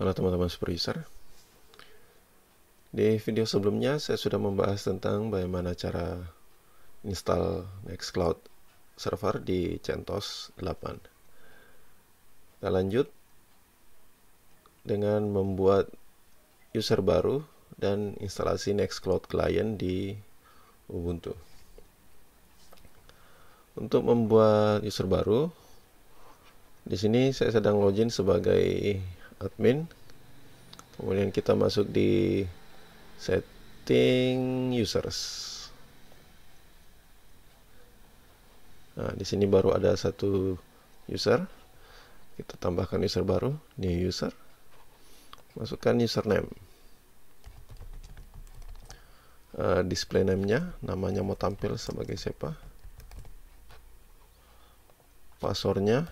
Halo teman-teman supervisor Di video sebelumnya saya sudah membahas tentang bagaimana cara install Nextcloud server di CentOS 8 Kita lanjut dengan membuat user baru dan instalasi Nextcloud Client di Ubuntu Untuk membuat user baru di sini saya sedang login sebagai admin kemudian kita masuk di setting users nah di sini baru ada satu user kita tambahkan user baru new user masukkan username uh, display name-nya namanya mau tampil sebagai siapa passwordnya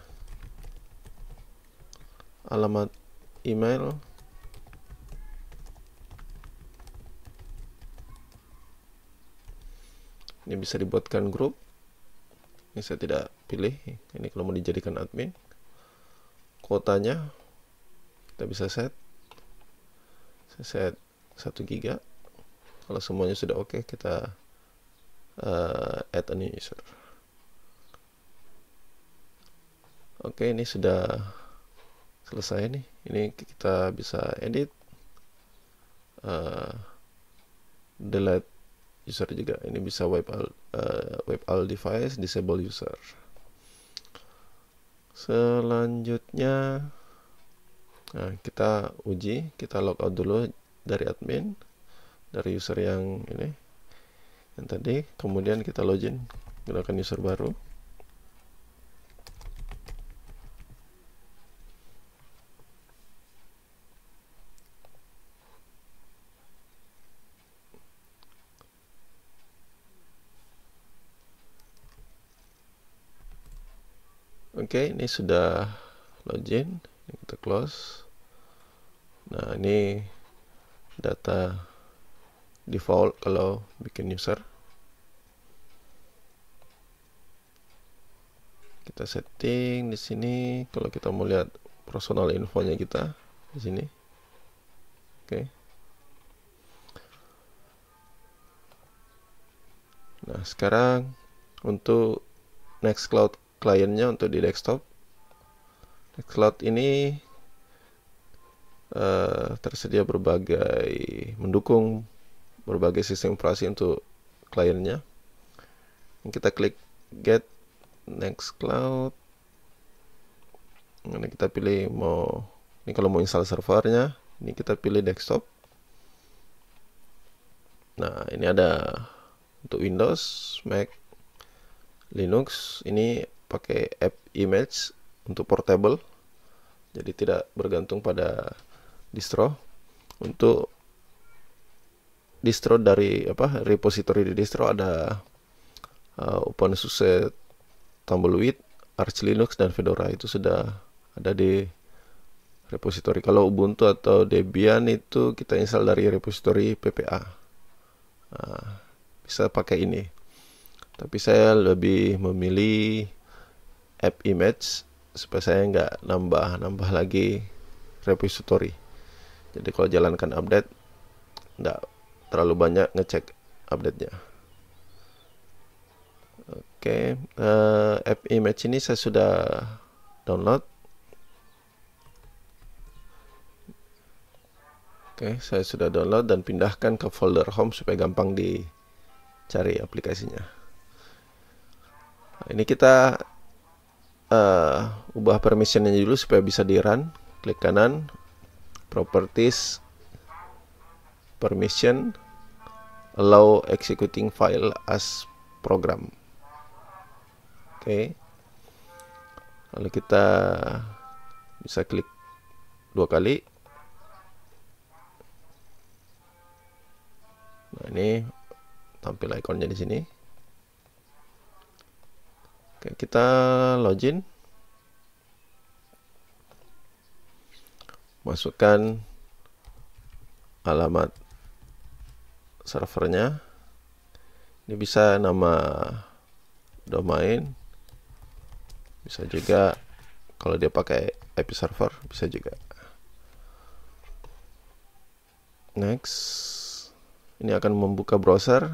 alamat email ini bisa dibuatkan grup ini saya tidak pilih ini kalau mau dijadikan admin kuotanya kita bisa set saya set 1 giga kalau semuanya sudah oke okay, kita uh, add a new user oke okay, ini sudah selesai nih ini kita bisa edit uh, delete user juga ini bisa wipe all uh, wipe all device disable user selanjutnya nah, kita uji kita logout dulu dari admin dari user yang ini yang tadi kemudian kita login gunakan user baru Oke, okay, ini sudah login. kita close. Nah, ini data default kalau bikin user. Kita setting di sini kalau kita mau lihat personal infonya kita di sini. Oke. Okay. Nah, sekarang untuk next cloud kliennya untuk di desktop. Nextcloud ini uh, tersedia berbagai mendukung berbagai sistem operasi untuk kliennya. kita klik get Nextcloud. Ini kita pilih mau ini kalau mau install servernya, ini kita pilih desktop. Nah, ini ada untuk Windows, Mac, Linux. Ini pakai app image untuk portable jadi tidak bergantung pada distro untuk distro dari apa repository di distro ada uh, OpenSUSE Tumbleweed, Arch Linux dan Fedora itu sudah ada di repository. Kalau Ubuntu atau Debian itu kita install dari repository PPA. Nah, uh, bisa pakai ini. Tapi saya lebih memilih app image supaya saya nggak nambah nambah lagi repository jadi kalau jalankan update nggak terlalu banyak ngecek update nya oke okay. uh, eh, app image ini saya sudah download oke okay, saya sudah download dan pindahkan ke folder home supaya gampang dicari aplikasinya nah, ini kita uh, ubah permissionnya dulu supaya bisa di run klik kanan properties permission allow executing file as program oke okay. lalu kita bisa klik dua kali nah ini tampil ikonnya di sini Oke, kita login. Masukkan alamat servernya. Ini bisa nama domain. Bisa juga kalau dia pakai IP server bisa juga. Next. Ini akan membuka browser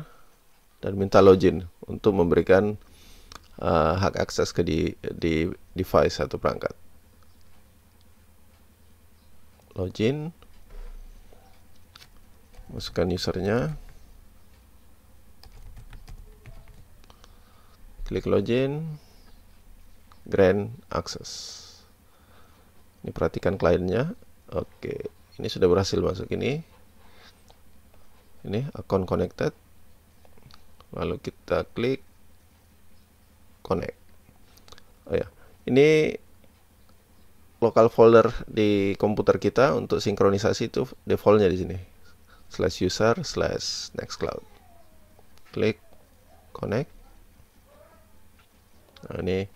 dan minta login untuk memberikan uh, hak akses ke di, di device atau perangkat. Login, masukkan usernya, klik login, grant access. Ini perhatikan kliennya. Oke, ini sudah berhasil masuk ini. Ini account connected. Lalu kita klik connect oh ya ini local folder di komputer kita untuk sinkronisasi itu defaultnya di sini slash user slash nextcloud klik connect nah ini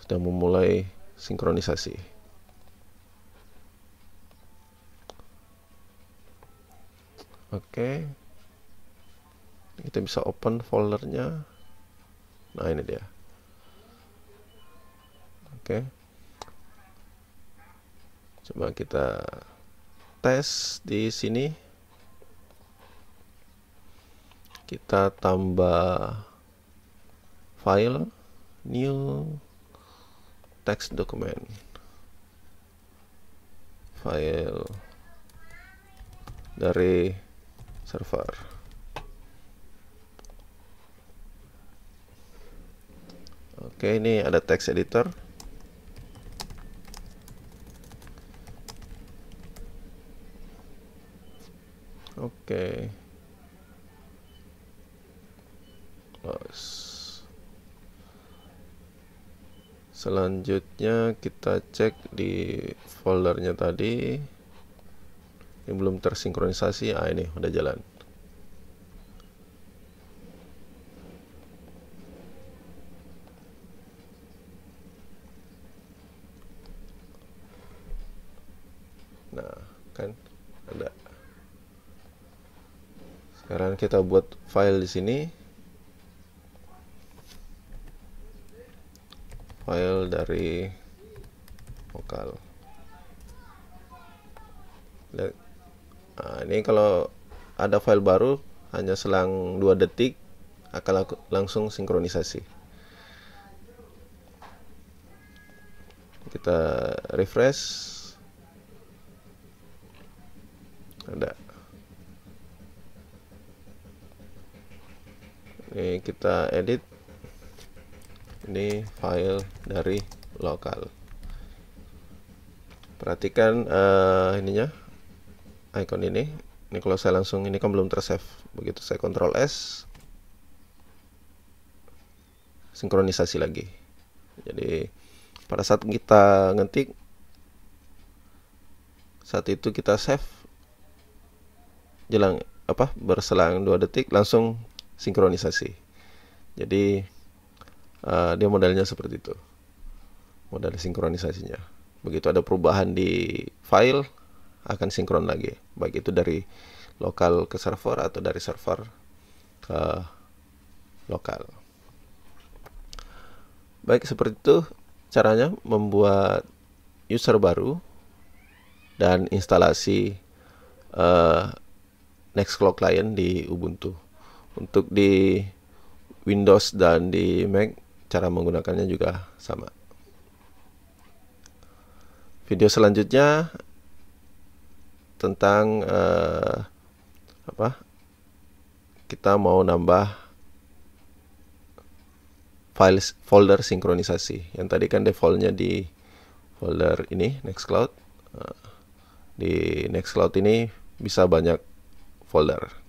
sudah memulai sinkronisasi oke okay. kita bisa open foldernya Nah ini dia. Oke. Coba kita tes di sini. Kita tambah file new text document file dari server Oke, ini ada text editor. Oke. bos. Selanjutnya kita cek di foldernya tadi. Ini belum tersinkronisasi. Ah, ini udah jalan. sekarang kita buat file di sini file dari lokal nah, ini kalau ada file baru hanya selang dua detik akan langsung sinkronisasi kita refresh ada ini kita edit ini file dari lokal perhatikan uh, ininya icon ini ini kalau saya langsung ini kan belum tersave begitu saya kontrol S sinkronisasi lagi jadi pada saat kita ngetik saat itu kita save jelang apa berselang dua detik langsung sinkronisasi. Jadi uh, dia modalnya seperti itu. modal sinkronisasinya. Begitu ada perubahan di file akan sinkron lagi, baik itu dari lokal ke server atau dari server ke lokal. Baik, seperti itu caranya membuat user baru dan instalasi uh, eh, Nextcloud client di Ubuntu untuk di Windows dan di Mac cara menggunakannya juga sama video selanjutnya tentang eh, apa kita mau nambah file folder sinkronisasi yang tadi kan defaultnya di folder ini Nextcloud eh, di Nextcloud ini bisa banyak folder